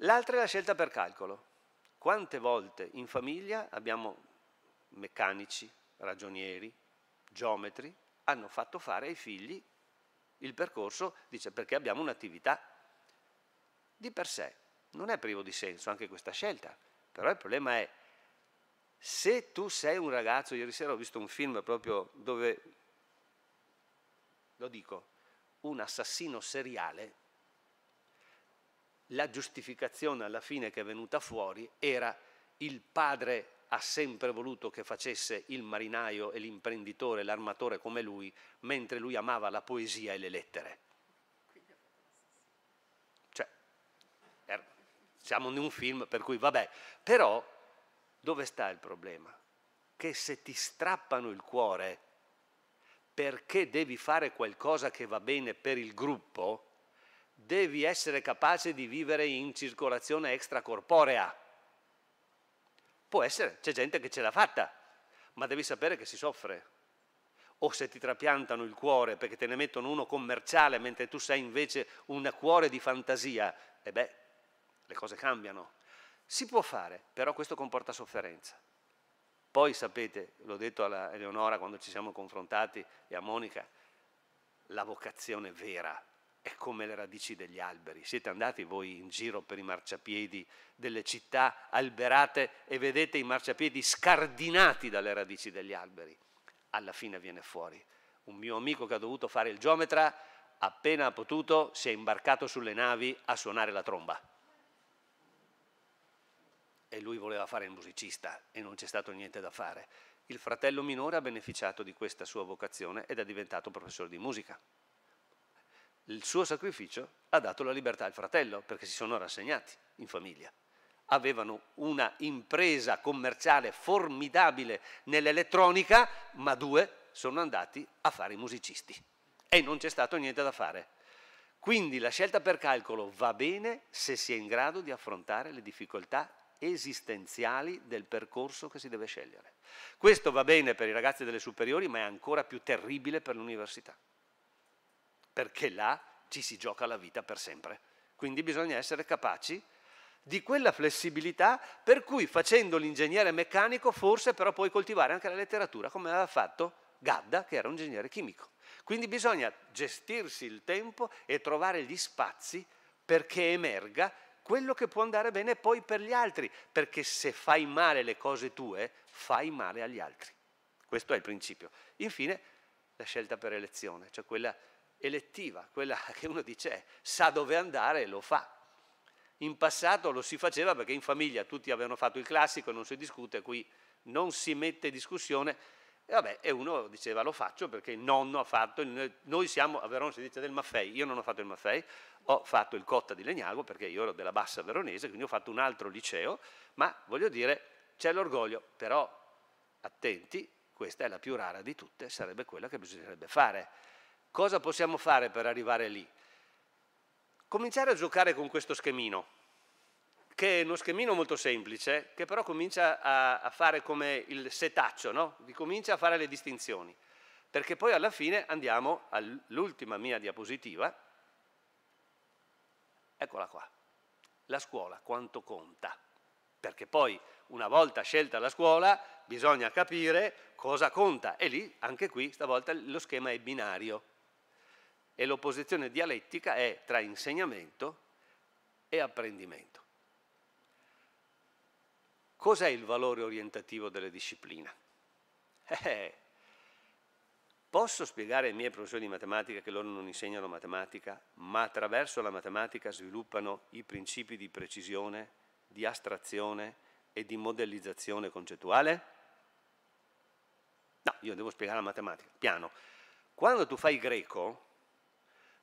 S2: L'altra è la scelta per calcolo. Quante volte in famiglia abbiamo meccanici, ragionieri, geometri, hanno fatto fare ai figli il percorso, dice, perché abbiamo un'attività. Di per sé non è privo di senso anche questa scelta, però il problema è se tu sei un ragazzo, ieri sera ho visto un film proprio dove, lo dico, un assassino seriale, la giustificazione alla fine che è venuta fuori era il padre ha sempre voluto che facesse il marinaio e l'imprenditore, l'armatore come lui, mentre lui amava la poesia e le lettere. Cioè, er, siamo in un film per cui vabbè, però dove sta il problema? Che se ti strappano il cuore perché devi fare qualcosa che va bene per il gruppo, devi essere capace di vivere in circolazione extracorporea. Può essere, c'è gente che ce l'ha fatta, ma devi sapere che si soffre. O se ti trapiantano il cuore perché te ne mettono uno commerciale mentre tu sei invece un cuore di fantasia, e eh beh, le cose cambiano. Si può fare, però questo comporta sofferenza. Poi sapete, l'ho detto a Eleonora quando ci siamo confrontati e a Monica, la vocazione vera è come le radici degli alberi. Siete andati voi in giro per i marciapiedi delle città alberate e vedete i marciapiedi scardinati dalle radici degli alberi. Alla fine viene fuori. Un mio amico che ha dovuto fare il geometra, appena ha potuto, si è imbarcato sulle navi a suonare la tromba e lui voleva fare il musicista e non c'è stato niente da fare. Il fratello minore ha beneficiato di questa sua vocazione ed è diventato professore di musica. Il suo sacrificio ha dato la libertà al fratello perché si sono rassegnati in famiglia. Avevano una impresa commerciale formidabile nell'elettronica, ma due sono andati a fare i musicisti e non c'è stato niente da fare. Quindi la scelta per calcolo va bene se si è in grado di affrontare le difficoltà esistenziali del percorso che si deve scegliere. Questo va bene per i ragazzi delle superiori, ma è ancora più terribile per l'università, perché là ci si gioca la vita per sempre. Quindi bisogna essere capaci di quella flessibilità per cui facendo l'ingegnere meccanico forse però puoi coltivare anche la letteratura, come aveva fatto Gadda, che era un ingegnere chimico. Quindi bisogna gestirsi il tempo e trovare gli spazi perché emerga quello che può andare bene poi per gli altri, perché se fai male le cose tue, fai male agli altri. Questo è il principio. Infine, la scelta per elezione, cioè quella elettiva, quella (laughs) che uno dice eh, sa dove andare e lo fa. In passato lo si faceva perché in famiglia tutti avevano fatto il classico non si discute, qui non si mette in discussione e, vabbè, e uno diceva lo faccio perché il nonno ha fatto, noi siamo, a Verona si dice del Maffei, io non ho fatto il Maffei, ho fatto il Cotta di Legnago perché io ero della bassa veronese, quindi ho fatto un altro liceo, ma voglio dire c'è l'orgoglio, però attenti, questa è la più rara di tutte, sarebbe quella che bisognerebbe fare. Cosa possiamo fare per arrivare lì? Cominciare a giocare con questo schemino che è uno schemino molto semplice, che però comincia a, a fare come il setaccio, no? comincia a fare le distinzioni, perché poi alla fine andiamo all'ultima mia diapositiva, eccola qua, la scuola quanto conta, perché poi una volta scelta la scuola bisogna capire cosa conta e lì, anche qui, stavolta lo schema è binario e l'opposizione dialettica è tra insegnamento e apprendimento. Cos'è il valore orientativo della disciplina? Eh, posso spiegare ai miei professori di matematica che loro non insegnano matematica, ma attraverso la matematica sviluppano i principi di precisione, di astrazione e di modellizzazione concettuale? No, io devo spiegare la matematica, piano. Quando tu fai greco,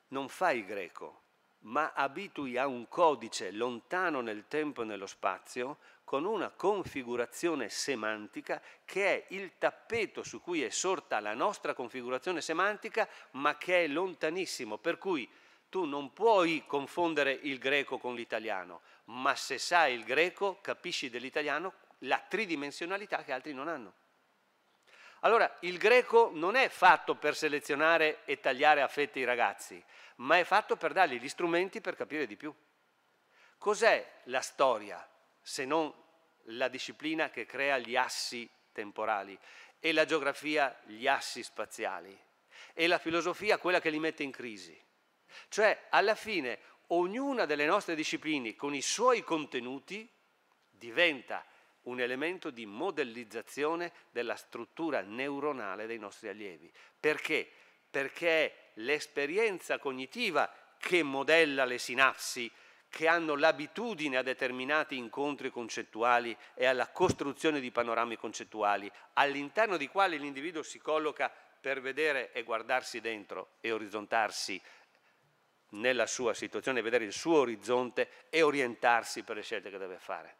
S2: non fai greco, ma abitui a un codice lontano nel tempo e nello spazio con una configurazione semantica che è il tappeto su cui è sorta la nostra configurazione semantica, ma che è lontanissimo, per cui tu non puoi confondere il greco con l'italiano, ma se sai il greco capisci dell'italiano la tridimensionalità che altri non hanno. Allora, il greco non è fatto per selezionare e tagliare a fette i ragazzi, ma è fatto per dargli gli strumenti per capire di più. Cos'è la storia se non la disciplina che crea gli assi temporali e la geografia gli assi spaziali e la filosofia quella che li mette in crisi. Cioè, alla fine, ognuna delle nostre discipline con i suoi contenuti diventa un elemento di modellizzazione della struttura neuronale dei nostri allievi. Perché? Perché è l'esperienza cognitiva che modella le sinapsi, che hanno l'abitudine a determinati incontri concettuali e alla costruzione di panorami concettuali, all'interno di quali l'individuo si colloca per vedere e guardarsi dentro e orizzontarsi nella sua situazione, vedere il suo orizzonte e orientarsi per le scelte che deve fare.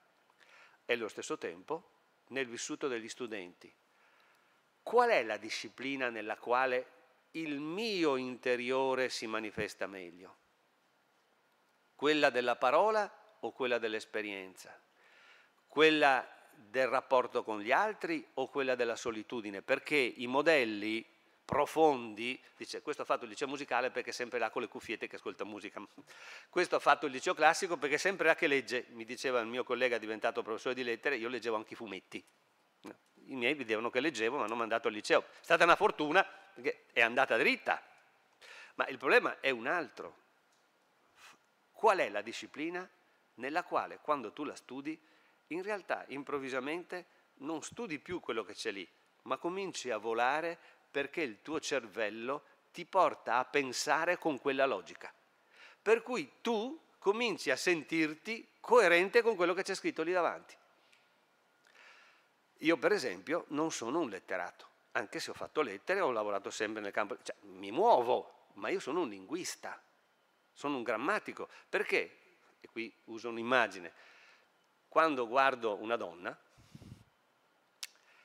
S2: E allo stesso tempo nel vissuto degli studenti. Qual è la disciplina nella quale il mio interiore si manifesta meglio? quella della parola o quella dell'esperienza, quella del rapporto con gli altri o quella della solitudine, perché i modelli profondi, dice, questo ha fatto il liceo musicale perché è sempre là con le cuffiette che ascolta musica, (laughs) questo ha fatto il liceo classico perché è sempre là che legge, mi diceva il mio collega diventato professore di lettere, io leggevo anche i fumetti, i miei vedevano che leggevo ma hanno mandato al liceo, è stata una fortuna perché è andata dritta, ma il problema è un altro, Qual è la disciplina nella quale quando tu la studi, in realtà improvvisamente non studi più quello che c'è lì, ma cominci a volare perché il tuo cervello ti porta a pensare con quella logica. Per cui tu cominci a sentirti coerente con quello che c'è scritto lì davanti. Io per esempio non sono un letterato, anche se ho fatto lettere, ho lavorato sempre nel campo, cioè, mi muovo, ma io sono un linguista, sono un grammatico, perché, e qui uso un'immagine, quando guardo una donna,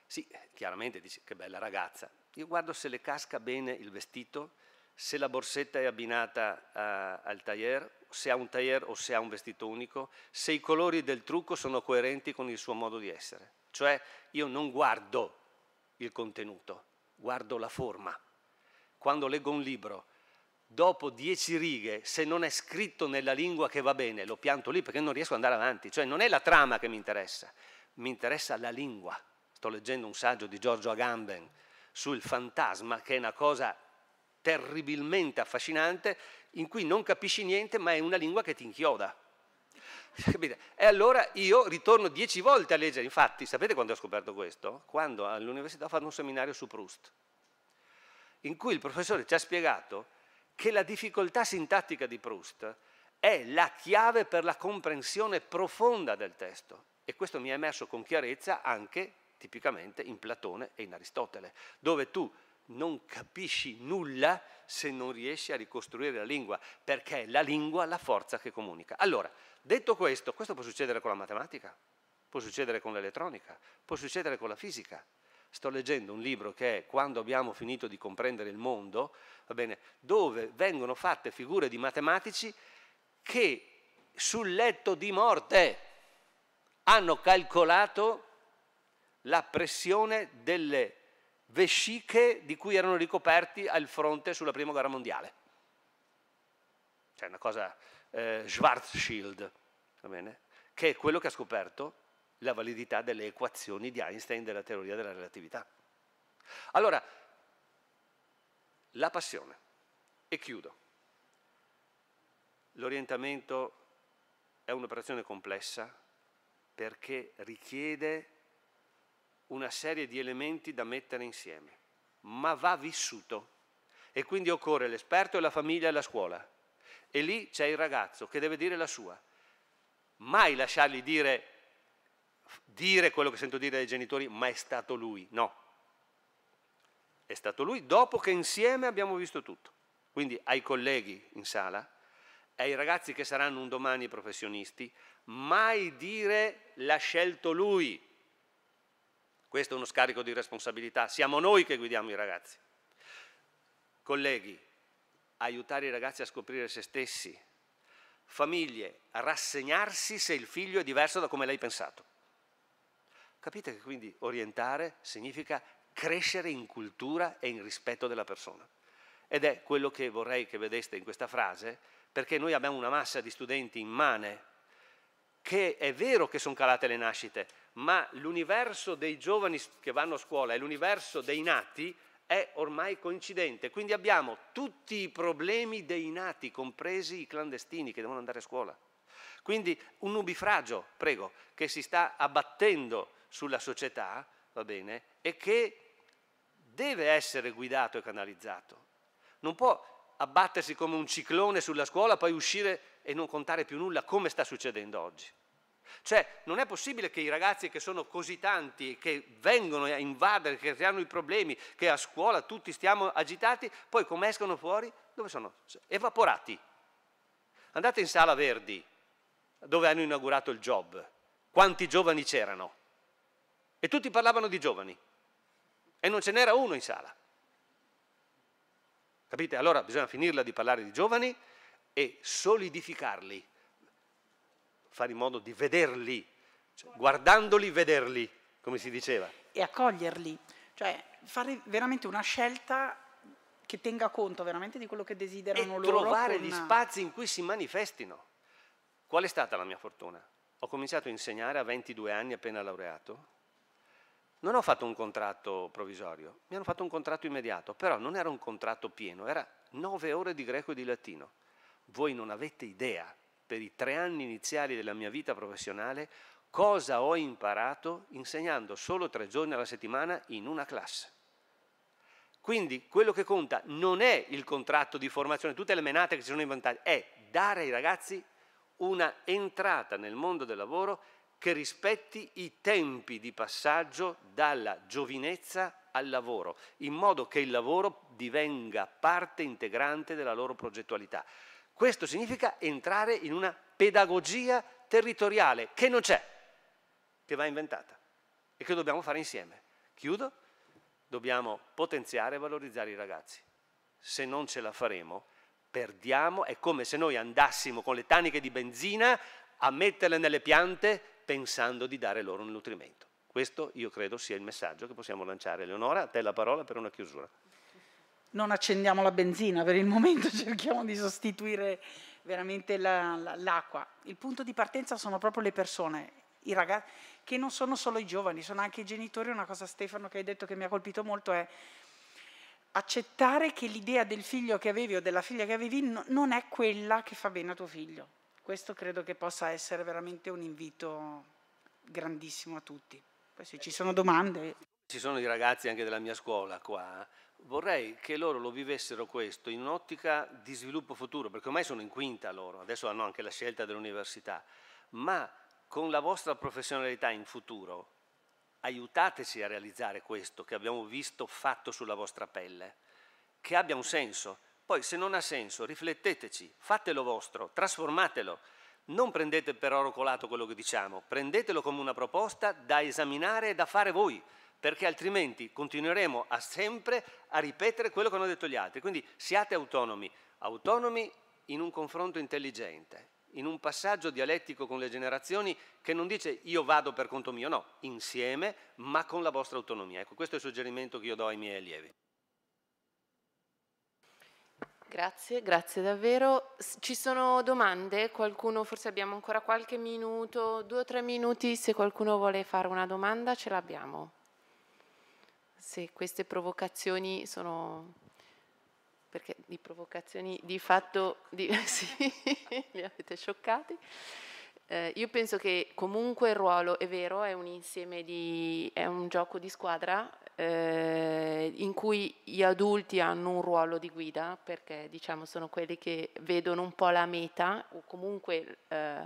S2: sì, chiaramente dici che bella ragazza, io guardo se le casca bene il vestito, se la borsetta è abbinata a, al tailleur, se ha un tailleur o se ha un vestito unico, se i colori del trucco sono coerenti con il suo modo di essere. Cioè io non guardo il contenuto, guardo la forma. Quando leggo un libro dopo dieci righe, se non è scritto nella lingua che va bene, lo pianto lì perché non riesco ad andare avanti. Cioè non è la trama che mi interessa, mi interessa la lingua. Sto leggendo un saggio di Giorgio Agamben sul fantasma, che è una cosa terribilmente affascinante, in cui non capisci niente, ma è una lingua che ti inchioda. (laughs) Capite? E allora io ritorno dieci volte a leggere. Infatti, sapete quando ho scoperto questo? Quando all'università ho fatto un seminario su Proust, in cui il professore ci ha spiegato che la difficoltà sintattica di Proust è la chiave per la comprensione profonda del testo. E questo mi è emerso con chiarezza anche tipicamente in Platone e in Aristotele, dove tu non capisci nulla se non riesci a ricostruire la lingua, perché è la lingua la forza che comunica. Allora, detto questo, questo può succedere con la matematica, può succedere con l'elettronica, può succedere con la fisica, sto leggendo un libro che è Quando abbiamo finito di comprendere il mondo, bene, dove vengono fatte figure di matematici che sul letto di morte hanno calcolato la pressione delle vesciche di cui erano ricoperti al fronte sulla Prima Guerra Mondiale. C'è cioè, una cosa eh, Schwarzschild, che è quello che ha scoperto la validità delle equazioni di Einstein della teoria della relatività. Allora, la passione, e chiudo, l'orientamento è un'operazione complessa perché richiede una serie di elementi da mettere insieme, ma va vissuto e quindi occorre l'esperto e la famiglia e la scuola. E lì c'è il ragazzo che deve dire la sua. Mai lasciargli dire dire quello che sento dire dai genitori, ma è stato lui. No, è stato lui dopo che insieme abbiamo visto tutto. Quindi ai colleghi in sala, ai ragazzi che saranno un domani professionisti, mai dire l'ha scelto lui. Questo è uno scarico di responsabilità, siamo noi che guidiamo i ragazzi. Colleghi, aiutare i ragazzi a scoprire se stessi. Famiglie, rassegnarsi se il figlio è diverso da come l'hai pensato. Capite che quindi orientare significa crescere in cultura e in rispetto della persona. Ed è quello che vorrei che vedeste in questa frase, perché noi abbiamo una massa di studenti immane, che è vero che sono calate le nascite, ma l'universo dei giovani che vanno a scuola e l'universo dei nati è ormai coincidente, quindi abbiamo tutti i problemi dei nati, compresi i clandestini che devono andare a scuola. Quindi un nubifragio, prego, che si sta abbattendo sulla società, va bene, e che deve essere guidato e canalizzato. Non può abbattersi come un ciclone sulla scuola, poi uscire e non contare più nulla, come sta succedendo oggi. Cioè, non è possibile che i ragazzi che sono così tanti, che vengono a invadere, che creano i problemi, che a scuola tutti stiamo agitati, poi come escono fuori, dove sono? Evaporati. Andate in sala Verdi, dove hanno inaugurato il job. Quanti giovani c'erano? E tutti parlavano di giovani e non ce n'era uno in sala. Capite? Allora bisogna finirla di parlare di giovani e solidificarli, fare in modo di vederli, cioè, guardandoli, vederli, come si diceva.
S3: E accoglierli, cioè fare veramente una scelta che tenga conto veramente di quello che desiderano e loro. Trovare con... gli spazi in cui
S2: si manifestino. Qual è stata la mia fortuna? Ho cominciato a insegnare a 22 anni appena laureato non ho fatto un contratto provvisorio, mi hanno fatto un contratto immediato, però non era un contratto pieno, era nove ore di greco e di latino. Voi non avete idea, per i tre anni iniziali della mia vita professionale, cosa ho imparato insegnando solo tre giorni alla settimana in una classe. Quindi quello che conta non è il contratto di formazione, tutte le menate che ci sono inventate, è dare ai ragazzi una entrata nel mondo del lavoro che rispetti i tempi di passaggio dalla giovinezza al lavoro, in modo che il lavoro divenga parte integrante della loro progettualità. Questo significa entrare in una pedagogia territoriale che non c'è, che va inventata e che dobbiamo fare insieme. Chiudo, dobbiamo potenziare e valorizzare i ragazzi. Se non ce la faremo, perdiamo, è come se noi andassimo con le taniche di benzina a metterle nelle piante pensando di dare loro un nutrimento. Questo io credo sia il messaggio che possiamo lanciare. Eleonora, a te la parola per una chiusura.
S3: Non accendiamo la benzina per il momento, (laughs) cerchiamo di sostituire veramente la, la, l'acqua. Il punto di partenza sono proprio le persone, i ragazzi, che non sono solo i giovani, sono anche i genitori. Una cosa, Stefano, che hai detto che mi ha colpito molto è accettare che l'idea del figlio che avevi o della figlia che avevi non è quella che fa bene a tuo figlio. Questo credo che possa essere veramente un invito grandissimo a tutti. Poi se ci sono domande...
S2: Ci sono i ragazzi anche della mia scuola qua, vorrei che loro lo vivessero questo in un'ottica di sviluppo futuro, perché ormai sono in quinta loro, adesso hanno anche la scelta dell'università, ma con la vostra professionalità in futuro aiutateci a realizzare questo che abbiamo visto fatto sulla vostra pelle, che abbia un senso poi se non ha senso, rifletteteci, fatelo vostro, trasformatelo. Non prendete per oro colato quello che diciamo, prendetelo come una proposta da esaminare e da fare voi, perché altrimenti continueremo a sempre a ripetere quello che hanno detto gli altri. Quindi siate autonomi, autonomi in un confronto intelligente, in un passaggio dialettico con le generazioni che non dice io vado per conto mio, no, insieme, ma con la vostra autonomia. Ecco, questo è il suggerimento che io do ai miei allievi.
S1: Grazie, grazie davvero. Ci sono domande? Qualcuno, forse abbiamo ancora qualche minuto, due o tre minuti, se qualcuno vuole fare una domanda ce l'abbiamo. Se queste provocazioni sono... perché di provocazioni di fatto... Di, (laughs) sì, mi (laughs) avete scioccati. Eh, io penso che comunque il ruolo, è vero, è un insieme di... è un gioco di squadra, eh, in cui gli adulti hanno un ruolo di guida, perché diciamo sono quelli che vedono un po' la meta o comunque eh,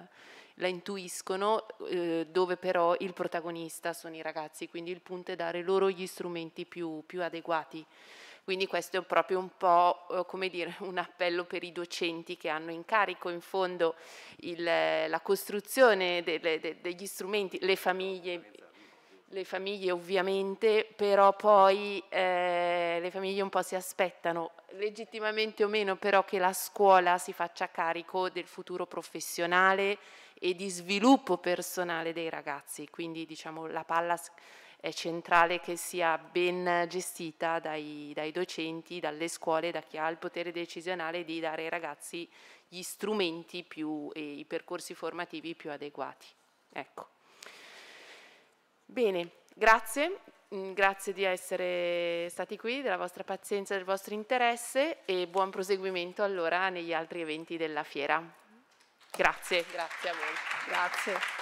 S1: la intuiscono, eh, dove però il protagonista sono i ragazzi, quindi il punto è dare loro gli strumenti più, più adeguati. Quindi questo è proprio un po' eh, come dire, (laughs) un appello per i docenti che hanno in carico in fondo il, la costruzione delle, de, degli strumenti, le famiglie, le famiglie ovviamente, però poi eh, le famiglie un po' si aspettano, legittimamente o meno, però che la scuola si faccia carico del futuro professionale e di sviluppo personale dei ragazzi, quindi diciamo la palla è centrale che sia ben gestita dai, dai docenti, dalle scuole, da chi ha il potere decisionale di dare ai ragazzi gli strumenti più, e i percorsi formativi più adeguati. Ecco. Bene, grazie, mm, grazie di essere stati qui, della vostra pazienza, del vostro interesse e buon proseguimento allora negli altri eventi della fiera. Grazie, grazie a voi. Grazie.